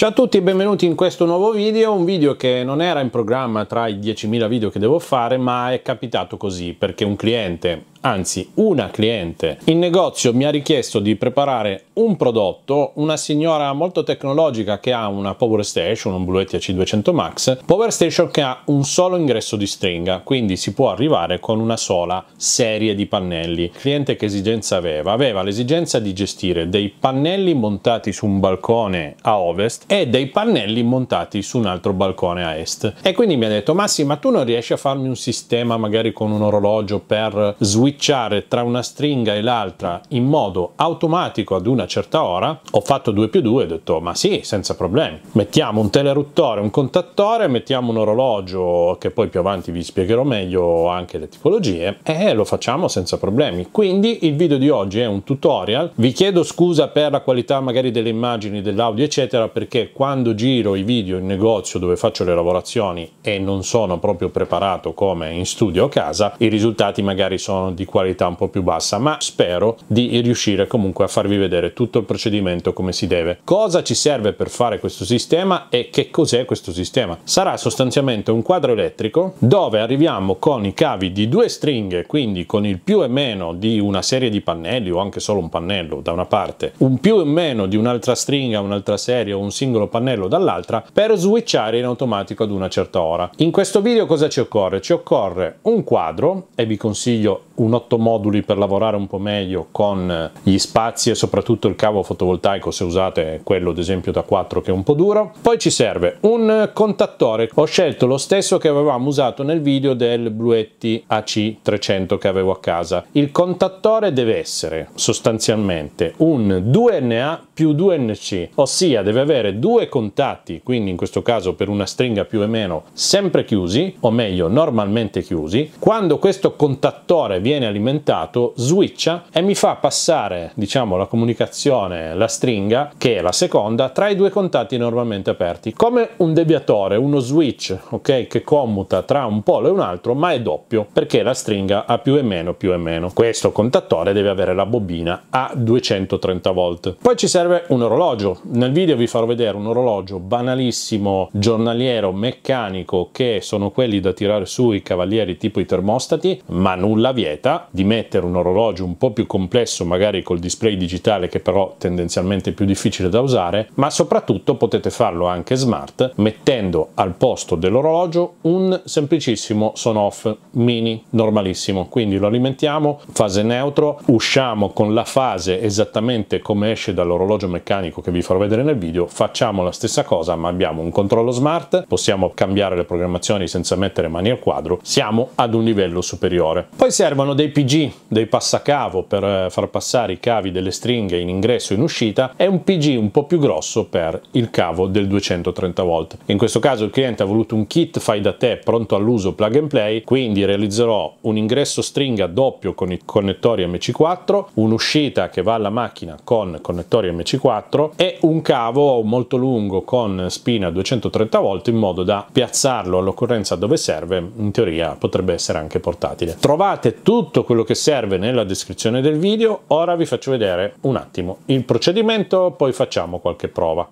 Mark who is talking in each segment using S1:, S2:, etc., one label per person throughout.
S1: Ciao a tutti e benvenuti in questo nuovo video, un video che non era in programma tra i 10.000 video che devo fare ma è capitato così perché un cliente anzi una cliente in negozio mi ha richiesto di preparare un prodotto, una signora molto tecnologica che ha una Power Station, un Blue ac 200 Max, Power Station che ha un solo ingresso di stringa, quindi si può arrivare con una sola serie di pannelli. Il cliente che esigenza aveva? Aveva l'esigenza di gestire dei pannelli montati su un balcone a ovest e dei pannelli montati su un altro balcone a est. E quindi mi ha detto "Massi, tu non riesci a farmi un sistema magari con un orologio per switch switchare tra una stringa e l'altra in modo automatico ad una certa ora, ho fatto 2 più 2 e ho detto ma sì, senza problemi. Mettiamo un teleruttore, un contattore, mettiamo un orologio che poi più avanti vi spiegherò meglio anche le tipologie e lo facciamo senza problemi. Quindi il video di oggi è un tutorial. Vi chiedo scusa per la qualità magari delle immagini, dell'audio eccetera perché quando giro i video in negozio dove faccio le lavorazioni e non sono proprio preparato come in studio a casa, i risultati magari sono di qualità un po' più bassa, ma spero di riuscire comunque a farvi vedere tutto il procedimento come si deve. Cosa ci serve per fare questo sistema e che cos'è questo sistema? Sarà sostanzialmente un quadro elettrico dove arriviamo con i cavi di due stringhe, quindi con il più e meno di una serie di pannelli o anche solo un pannello da una parte, un più e meno di un'altra stringa, un'altra serie o un singolo pannello dall'altra per switchare in automatico ad una certa ora. In questo video cosa ci occorre? Ci occorre un quadro e vi consiglio un 8 moduli per lavorare un po' meglio con gli spazi e soprattutto il cavo fotovoltaico se usate quello ad esempio da 4 che è un po' duro. Poi ci serve un contattore, ho scelto lo stesso che avevamo usato nel video del Bluetti AC300 che avevo a casa. Il contattore deve essere sostanzialmente un 2NA più 2NC, ossia deve avere due contatti, quindi in questo caso per una stringa più e meno sempre chiusi, o meglio normalmente chiusi. Quando questo contattore viene viene alimentato switcha e mi fa passare diciamo la comunicazione la stringa che è la seconda tra i due contatti normalmente aperti come un deviatore uno switch ok che commuta tra un polo e un altro ma è doppio perché la stringa ha più e meno più e meno questo contattore deve avere la bobina a 230 volt poi ci serve un orologio nel video vi farò vedere un orologio banalissimo giornaliero meccanico che sono quelli da tirare su i cavalieri tipo i termostati ma nulla vieta meta di mettere un orologio un po' più complesso, magari col display digitale che però tendenzialmente è più difficile da usare, ma soprattutto potete farlo anche smart mettendo al posto dell'orologio un semplicissimo son off mini normalissimo. Quindi lo alimentiamo, fase neutro, usciamo con la fase esattamente come esce dall'orologio meccanico che vi farò vedere nel video, facciamo la stessa cosa ma abbiamo un controllo smart, possiamo cambiare le programmazioni senza mettere mani al quadro, siamo ad un livello superiore. Poi serve servono dei PG, dei passacavo per eh, far passare i cavi delle stringhe in ingresso e in uscita e un PG un po' più grosso per il cavo del 230V. In questo caso il cliente ha voluto un kit fai da te pronto all'uso plug and play, quindi realizzerò un ingresso stringa doppio con i connettori MC4, un'uscita che va alla macchina con connettori MC4 e un cavo molto lungo con spina 230V in modo da piazzarlo all'occorrenza dove serve, in teoria potrebbe essere anche portatile. Trovate tutti tutto quello che serve nella descrizione del video, ora vi faccio vedere un attimo il procedimento, poi facciamo qualche prova.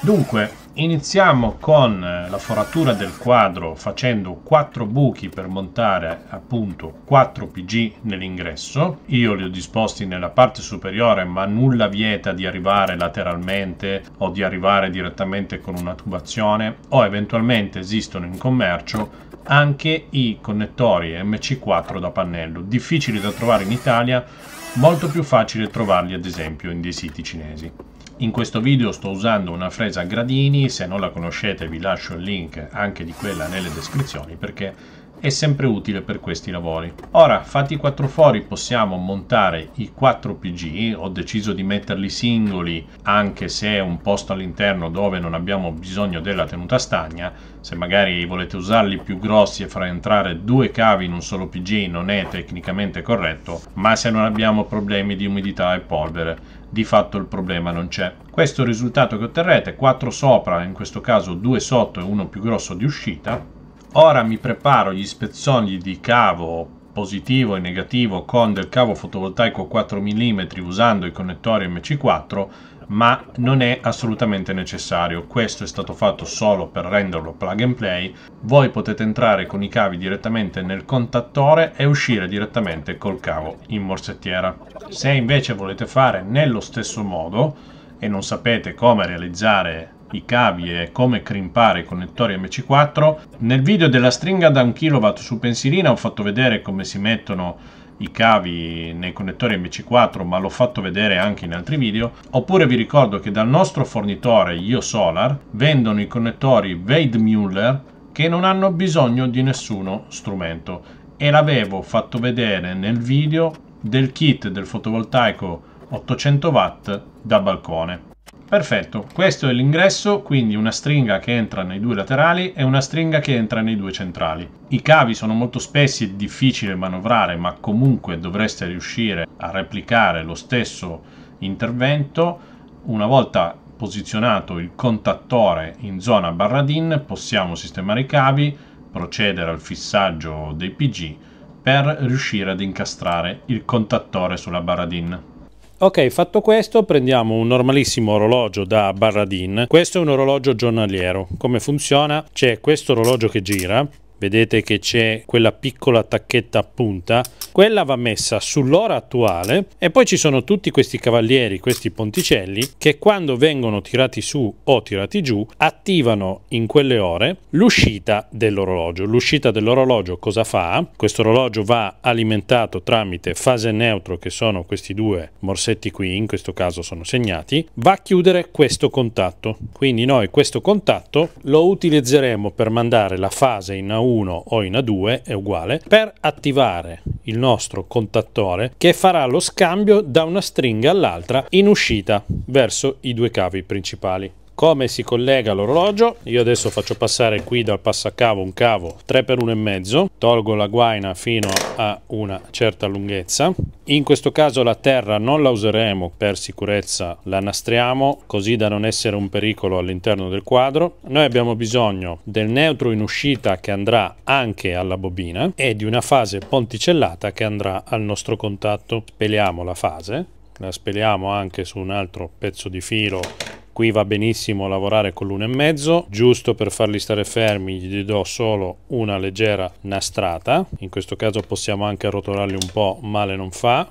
S1: Dunque, iniziamo con eh, la foratura del quadro facendo quattro buchi per montare appunto 4 PG nell'ingresso. Io li ho disposti nella parte superiore, ma nulla vieta di arrivare lateralmente o di arrivare direttamente con una tubazione o eventualmente esistono in commercio anche i connettori MC4 da pannello, difficili da trovare in Italia, molto più facile trovarli ad esempio in dei siti cinesi. In questo video sto usando una fresa a gradini, se non la conoscete vi lascio il link anche di quella nelle descrizioni perché è sempre utile per questi lavori. Ora, fatti i quattro fori possiamo montare i quattro PG, ho deciso di metterli singoli anche se è un posto all'interno dove non abbiamo bisogno della tenuta stagna, se magari volete usarli più grossi e far entrare due cavi in un solo PG non è tecnicamente corretto, ma se non abbiamo problemi di umidità e polvere di fatto il problema non c'è. Questo risultato che otterrete, 4 sopra, in questo caso 2 sotto e uno più grosso di uscita, Ora mi preparo gli spezzoni di cavo positivo e negativo con del cavo fotovoltaico 4 mm usando i connettori MC4 ma non è assolutamente necessario questo è stato fatto solo per renderlo plug and play voi potete entrare con i cavi direttamente nel contattore e uscire direttamente col cavo in morsettiera se invece volete fare nello stesso modo e non sapete come realizzare i cavi e come crimpare i connettori MC4. Nel video della stringa da 1 kW su pensilina ho fatto vedere come si mettono i cavi nei connettori MC4 ma l'ho fatto vedere anche in altri video oppure vi ricordo che dal nostro fornitore IoSolar vendono i connettori Weidmuller che non hanno bisogno di nessuno strumento e l'avevo fatto vedere nel video del kit del fotovoltaico 800 watt da balcone Perfetto, questo è l'ingresso, quindi una stringa che entra nei due laterali e una stringa che entra nei due centrali. I cavi sono molto spessi e difficile manovrare, ma comunque dovreste riuscire a replicare lo stesso intervento. Una volta posizionato il contattore in zona barradin, possiamo sistemare i cavi, procedere al fissaggio dei PG per riuscire ad incastrare il contattore sulla barradin. Ok, fatto questo prendiamo un normalissimo orologio da Barradin. Questo è un orologio giornaliero. Come funziona? C'è questo orologio che gira, vedete che c'è quella piccola tacchetta a punta quella va messa sull'ora attuale e poi ci sono tutti questi cavalieri questi ponticelli che quando vengono tirati su o tirati giù attivano in quelle ore l'uscita dell'orologio l'uscita dell'orologio cosa fa questo orologio va alimentato tramite fase neutro che sono questi due morsetti qui in questo caso sono segnati va a chiudere questo contatto quindi noi questo contatto lo utilizzeremo per mandare la fase in A1 o in A2 è uguale per attivare il nostro contattore che farà lo scambio da una stringa all'altra in uscita verso i due cavi principali come si collega l'orologio io adesso faccio passare qui dal passacavo un cavo 3x1,5 tolgo la guaina fino a una certa lunghezza in questo caso la terra non la useremo per sicurezza la nastriamo così da non essere un pericolo all'interno del quadro noi abbiamo bisogno del neutro in uscita che andrà anche alla bobina e di una fase ponticellata che andrà al nostro contatto speliamo la fase la speliamo anche su un altro pezzo di filo Qui va benissimo lavorare con l'uno e mezzo giusto per farli stare fermi gli do solo una leggera nastrata, in questo caso possiamo anche arrotolarli un po', male non fa,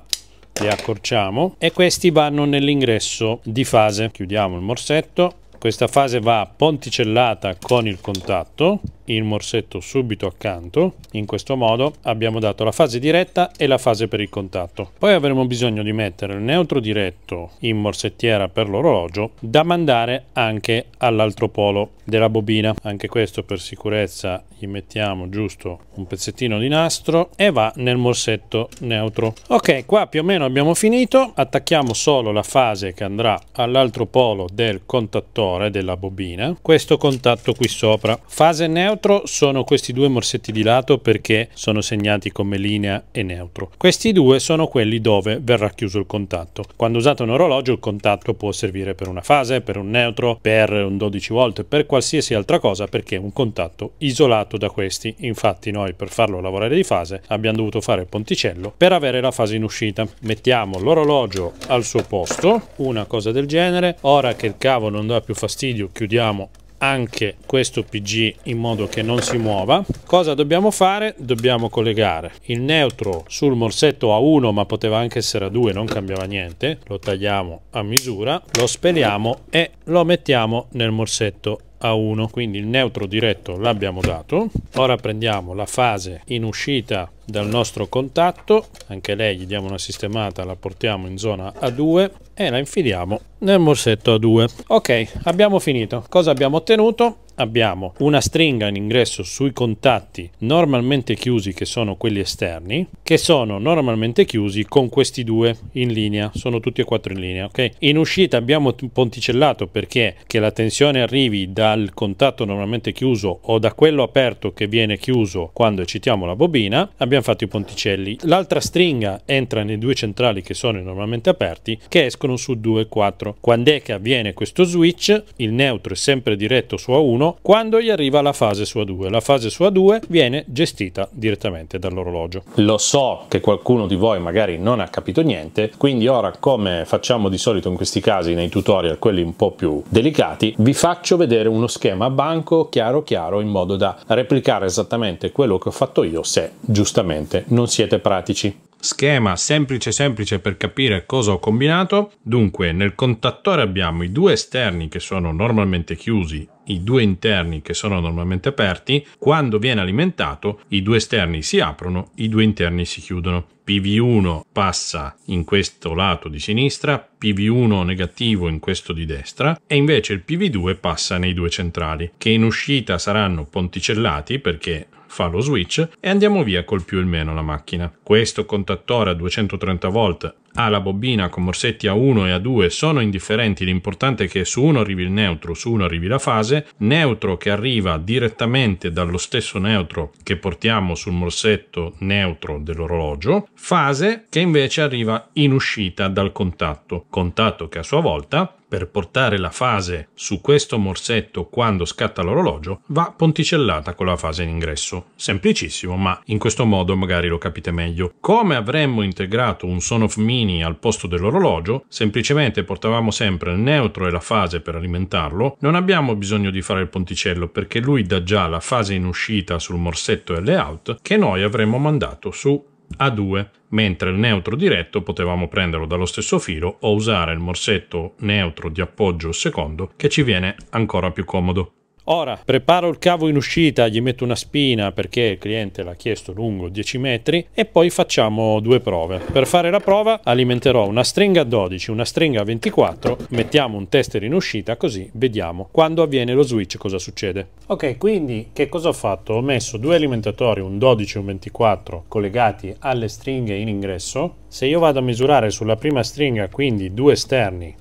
S1: li accorciamo e questi vanno nell'ingresso di fase. Chiudiamo il morsetto, questa fase va ponticellata con il contatto, il morsetto subito accanto. In questo modo abbiamo dato la fase diretta e la fase per il contatto. Poi avremo bisogno di mettere il neutro diretto in morsettiera per l'orologio da mandare anche all'altro polo della bobina. Anche questo per sicurezza gli mettiamo giusto un pezzettino di nastro e va nel morsetto neutro. Ok, qua più o meno abbiamo finito. Attacchiamo solo la fase che andrà all'altro polo del contattore della bobina. Questo contatto qui sopra. Fase neutra neutro sono questi due morsetti di lato perché sono segnati come linea e neutro. Questi due sono quelli dove verrà chiuso il contatto. Quando usate un orologio il contatto può servire per una fase, per un neutro, per un 12 volt, per qualsiasi altra cosa perché è un contatto isolato da questi. Infatti noi per farlo lavorare di fase abbiamo dovuto fare il ponticello per avere la fase in uscita. Mettiamo l'orologio al suo posto, una cosa del genere. Ora che il cavo non dà più fastidio chiudiamo anche questo PG in modo che non si muova. Cosa dobbiamo fare? Dobbiamo collegare il neutro sul morsetto a 1 ma poteva anche essere a 2, non cambiava niente. Lo tagliamo a misura, lo speliamo e lo mettiamo nel morsetto a 1 quindi il neutro diretto l'abbiamo dato ora prendiamo la fase in uscita dal nostro contatto anche lei gli diamo una sistemata la portiamo in zona A2 e la infiliamo nel morsetto A2 ok abbiamo finito cosa abbiamo ottenuto abbiamo una stringa in ingresso sui contatti normalmente chiusi che sono quelli esterni che sono normalmente chiusi con questi due in linea sono tutti e quattro in linea ok in uscita abbiamo ponticellato perché che la tensione arrivi dal contatto normalmente chiuso o da quello aperto che viene chiuso quando eccitiamo la bobina abbiamo fatto i ponticelli l'altra stringa entra nei due centrali che sono normalmente aperti che escono su 2 e 4 quando è che avviene questo switch il neutro è sempre diretto su A1 1 quando gli arriva la fase SUA 2. La fase SUA 2 viene gestita direttamente dall'orologio. Lo so che qualcuno di voi magari non ha capito niente, quindi ora come facciamo di solito in questi casi nei tutorial, quelli un po' più delicati, vi faccio vedere uno schema a banco chiaro chiaro in modo da replicare esattamente quello che ho fatto io se giustamente non siete pratici schema semplice semplice per capire cosa ho combinato. Dunque nel contattore abbiamo i due esterni che sono normalmente chiusi i due interni che sono normalmente aperti, quando viene alimentato i due esterni si aprono, i due interni si chiudono. PV1 passa in questo lato di sinistra, PV1 negativo in questo di destra e invece il PV2 passa nei due centrali, che in uscita saranno ponticellati perché fa lo switch e andiamo via col più e il meno la macchina. Questo contattore a 230 volt alla bobina con morsetti A1 e A2 sono indifferenti, l'importante è che su uno arrivi il neutro, su uno arrivi la fase, neutro che arriva direttamente dallo stesso neutro che portiamo sul morsetto neutro dell'orologio, fase che invece arriva in uscita dal contatto, contatto che a sua volta per portare la fase su questo morsetto quando scatta l'orologio va ponticellata con la fase in ingresso. Semplicissimo, ma in questo modo magari lo capite meglio. Come avremmo integrato un Son of Mini al posto dell'orologio? Semplicemente portavamo sempre il neutro e la fase per alimentarlo. Non abbiamo bisogno di fare il ponticello perché lui dà già la fase in uscita sul morsetto e out che noi avremmo mandato su a 2, mentre il neutro diretto potevamo prenderlo dallo stesso filo o usare il morsetto neutro di appoggio secondo che ci viene ancora più comodo. Ora preparo il cavo in uscita, gli metto una spina perché il cliente l'ha chiesto lungo 10 metri e poi facciamo due prove. Per fare la prova alimenterò una stringa a 12, una stringa a 24, mettiamo un tester in uscita così vediamo quando avviene lo switch cosa succede. Ok quindi che cosa ho fatto? Ho messo due alimentatori, un 12 e un 24 collegati alle stringhe in ingresso. Se io vado a misurare sulla prima stringa quindi due esterni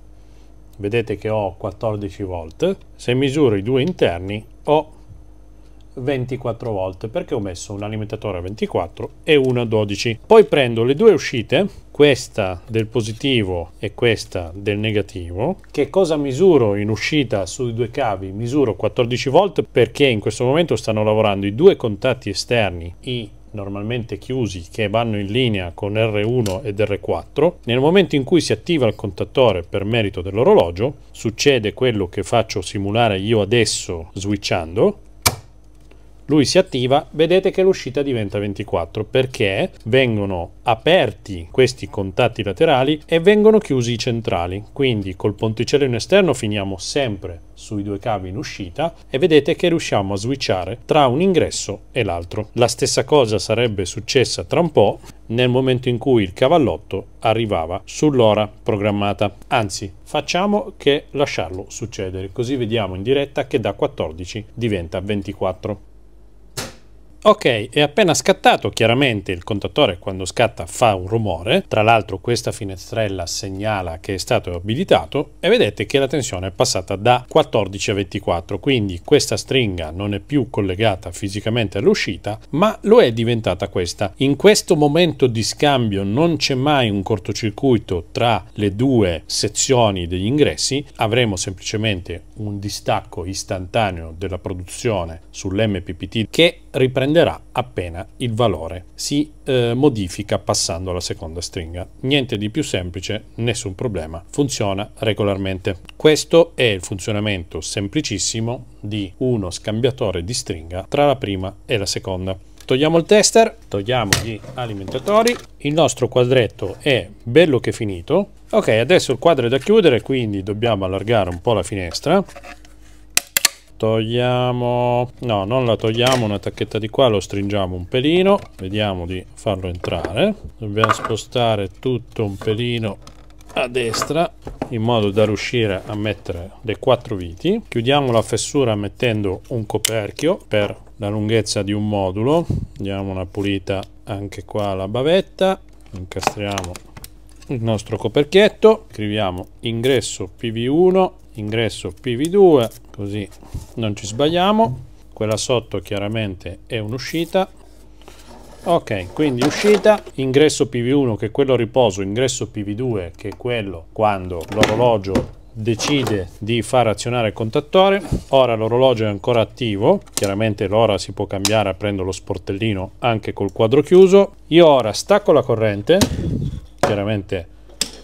S1: vedete che ho 14 volt se misuro i due interni ho 24 volt perché ho messo un alimentatore a 24 e una a 12 poi prendo le due uscite questa del positivo e questa del negativo che cosa misuro in uscita sui due cavi misuro 14 volt perché in questo momento stanno lavorando i due contatti esterni i normalmente chiusi che vanno in linea con R1 ed R4. Nel momento in cui si attiva il contattore per merito dell'orologio, succede quello che faccio simulare io adesso switchando, lui si attiva, vedete che l'uscita diventa 24 perché vengono aperti questi contatti laterali e vengono chiusi i centrali. Quindi col ponticello in esterno finiamo sempre sui due cavi in uscita e vedete che riusciamo a switchare tra un ingresso e l'altro. La stessa cosa sarebbe successa tra un po' nel momento in cui il cavallotto arrivava sull'ora programmata. Anzi, facciamo che lasciarlo succedere, così vediamo in diretta che da 14 diventa 24. Ok, è appena scattato, chiaramente il contatore quando scatta fa un rumore, tra l'altro questa finestrella segnala che è stato abilitato e vedete che la tensione è passata da 14 a 24, quindi questa stringa non è più collegata fisicamente all'uscita, ma lo è diventata questa. In questo momento di scambio non c'è mai un cortocircuito tra le due sezioni degli ingressi, avremo semplicemente un distacco istantaneo della produzione sull'MPPT che riprenderà appena il valore si eh, modifica passando alla seconda stringa. Niente di più semplice, nessun problema, funziona regolarmente. Questo è il funzionamento semplicissimo di uno scambiatore di stringa tra la prima e la seconda. Togliamo il tester, togliamo gli alimentatori, il nostro quadretto è bello che finito. Ok, adesso il quadro è da chiudere, quindi dobbiamo allargare un po' la finestra togliamo no non la togliamo una tacchetta di qua lo stringiamo un pelino vediamo di farlo entrare dobbiamo spostare tutto un pelino a destra in modo da riuscire a mettere le quattro viti chiudiamo la fessura mettendo un coperchio per la lunghezza di un modulo diamo una pulita anche qua la bavetta incastriamo il nostro coperchietto scriviamo ingresso pv1 ingresso PV2 così non ci sbagliamo quella sotto chiaramente è un'uscita ok quindi uscita ingresso PV1 che è quello a riposo ingresso PV2 che è quello quando l'orologio decide di far azionare il contattore ora l'orologio è ancora attivo chiaramente l'ora si può cambiare aprendo lo sportellino anche col quadro chiuso io ora stacco la corrente chiaramente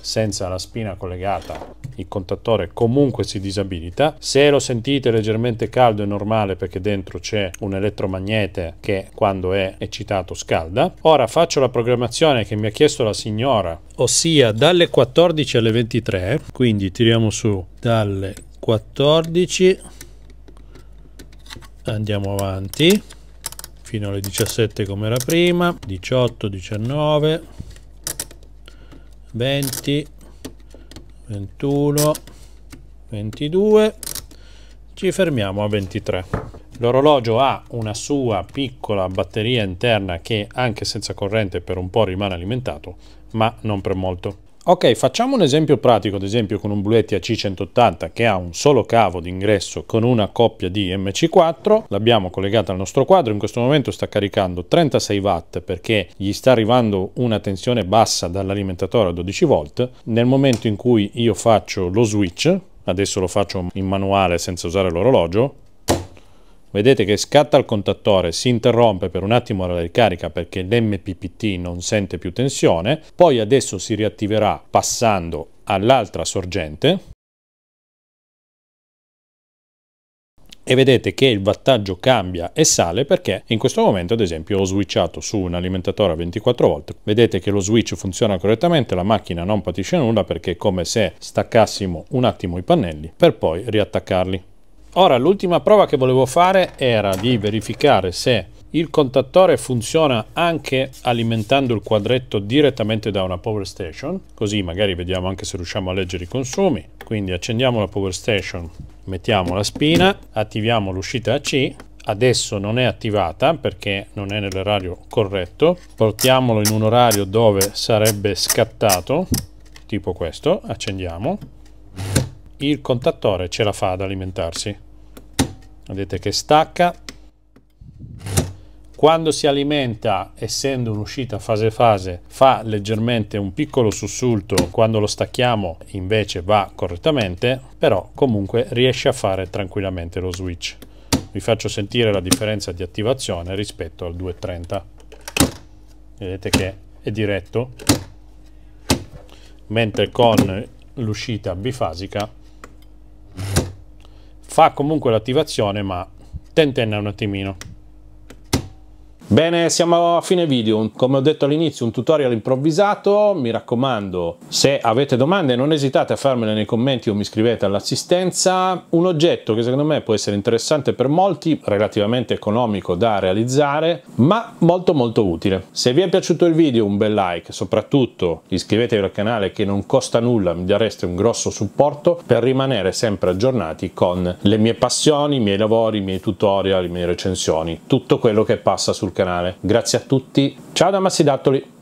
S1: senza la spina collegata il contatore comunque si disabilita. Se lo sentite leggermente caldo è normale perché dentro c'è un elettromagnete che quando è eccitato scalda. Ora faccio la programmazione che mi ha chiesto la signora, ossia dalle 14 alle 23, quindi tiriamo su dalle 14 andiamo avanti fino alle 17 come era prima 18 19 20 21 22 ci fermiamo a 23 l'orologio ha una sua piccola batteria interna che anche senza corrente per un po' rimane alimentato ma non per molto Ok, facciamo un esempio pratico, ad esempio con un Bluetti AC180 che ha un solo cavo d'ingresso con una coppia di MC4, l'abbiamo collegata al nostro quadro, in questo momento sta caricando 36 watt perché gli sta arrivando una tensione bassa dall'alimentatore a 12 volt, nel momento in cui io faccio lo switch, adesso lo faccio in manuale senza usare l'orologio, vedete che scatta il contattore, si interrompe per un attimo la ricarica perché l'MPPT non sente più tensione, poi adesso si riattiverà passando all'altra sorgente e vedete che il wattaggio cambia e sale perché in questo momento ad esempio ho switchato su un alimentatore a 24 volt vedete che lo switch funziona correttamente la macchina non patisce nulla perché è come se staccassimo un attimo i pannelli per poi riattaccarli Ora l'ultima prova che volevo fare era di verificare se il contattore funziona anche alimentando il quadretto direttamente da una power station, così magari vediamo anche se riusciamo a leggere i consumi. Quindi accendiamo la power station, mettiamo la spina, attiviamo l'uscita AC, adesso non è attivata perché non è nell'orario corretto, portiamolo in un orario dove sarebbe scattato, tipo questo, accendiamo, il contattore ce la fa ad alimentarsi. Vedete che stacca. Quando si alimenta, essendo un'uscita fase fase, fa leggermente un piccolo sussulto, quando lo stacchiamo invece va correttamente, però comunque riesce a fare tranquillamente lo switch. Vi faccio sentire la differenza di attivazione rispetto al 230. Vedete che è diretto, mentre con l'uscita bifasica fa comunque l'attivazione ma tentenna un attimino Bene, siamo a fine video. Come ho detto all'inizio, un tutorial improvvisato. Mi raccomando, se avete domande non esitate a farmele nei commenti o mi scrivete all'assistenza. Un oggetto che secondo me può essere interessante per molti, relativamente economico da realizzare, ma molto molto utile. Se vi è piaciuto il video un bel like, soprattutto iscrivetevi al canale che non costa nulla, mi dareste un grosso supporto per rimanere sempre aggiornati con le mie passioni, i miei lavori, i miei tutorial, le mie recensioni, tutto quello che passa sul canale canale. Grazie a tutti, ciao da Massidattoli!